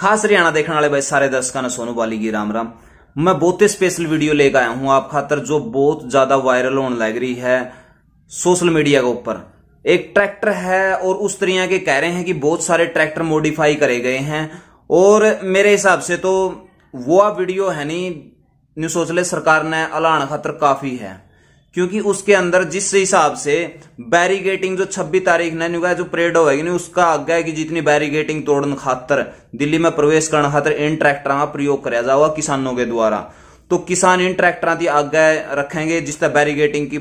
खास हरियाणा देखने वाले भाई सारे दर्शकों ने सोनू बाली की राम राम मैं बहुत ही स्पेशल वीडियो लेकर आया हूं आप खातर जो बहुत ज्यादा वायरल होने लग रही है सोशल मीडिया के ऊपर एक ट्रैक्टर है और उस तरह के कह रहे हैं कि बहुत सारे ट्रैक्टर मॉडिफाई करे गए हैं और मेरे हिसाब से तो वो वीडियो है नहीं सोच ले सरकार ने अलान खातर काफी है क्योंकि उसके अंदर जिस हिसाब से बैरिगेटिंग जो छब्बीस तारीख ने का जो परेड होगी ना उसका आज्ञा है कि जितनी बैरिगेटिंग तोड़न खातर दिल्ली में प्रवेश करने खातर इन ट्रैक्टर का प्रयोग कराया जाओगा किसानों के द्वारा तो किसान इन ट्रैक्टर की आज्ञा रखेंगे जिस तरह बैरिगेटिंग की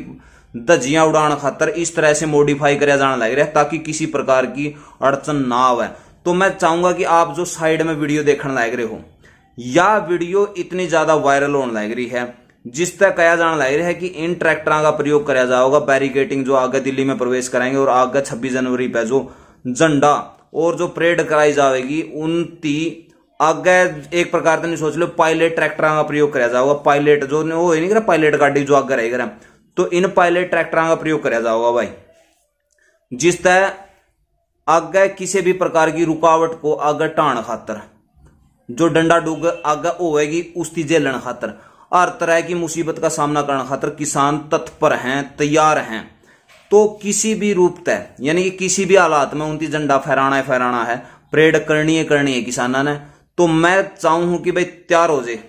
धजिया उड़ान खातर इस तरह से मोडिफाई कराया जाने लग रहा है ताकि किसी प्रकार की अड़चन ना आवे तो मैं चाहूंगा कि आप जो साइड में वीडियो देखने लायक रहे हो या वीडियो इतनी ज्यादा वायरल होने लग रही है जिस तरह ਕਹਿਆ ਜਾਣ लग रहा है कि इन ट्रैक्टरों का प्रयोग कराया जाएगा बैरिकेटिंग जो आगे दिल्ली में प्रवेश कराएंगे और आगे छब्बीस जनवरी पे जो झंडा और जो परेड कराई जाएगी उनती आगे एक प्रकार से सोच लो पायलट ट्रैक्टर का प्रयोग कराया जाएगा पायलट जो वो नहीं कर पायलट गाड़ी जो आगे रहेगा तो इन पायलट ट्रैक्टर का प्रयोग कराया जाएगा भाई जिस तरह आगे किसी भी प्रकार की रुकावट को आगे टाण खातर जो डंडा डूग आगे होगी उसकी जेलन खातर हर तरह की मुसीबत का सामना करने खातर किसान तत्पर हैं तैयार हैं तो किसी भी रूप तय यानी कि किसी भी हालात में उनकी झंडा फहराना है फहराना है परेड करनी है करनी है किसानों ने तो मैं चाहूं कि भाई तैयार हो जाए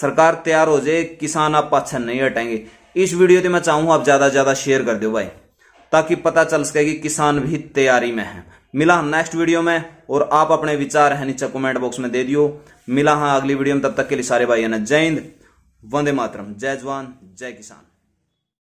सरकार तैयार हो जाए किसान आप पाछन नहीं हटेंगे इस वीडियो से तो मैं चाहूंगा आप ज्यादा से ज्यादा शेयर कर दो भाई ताकि पता चल सके कि किसान भी तैयारी में है मिला हम नेक्स्ट वीडियो में और आप अपने विचार है नीचे कमेंट बॉक्स में दे दियो मिला हाँ अगली वीडियो में तब तक के लिए सारे भाई जय हिंद वंदे मातरम जय जवान जय किसान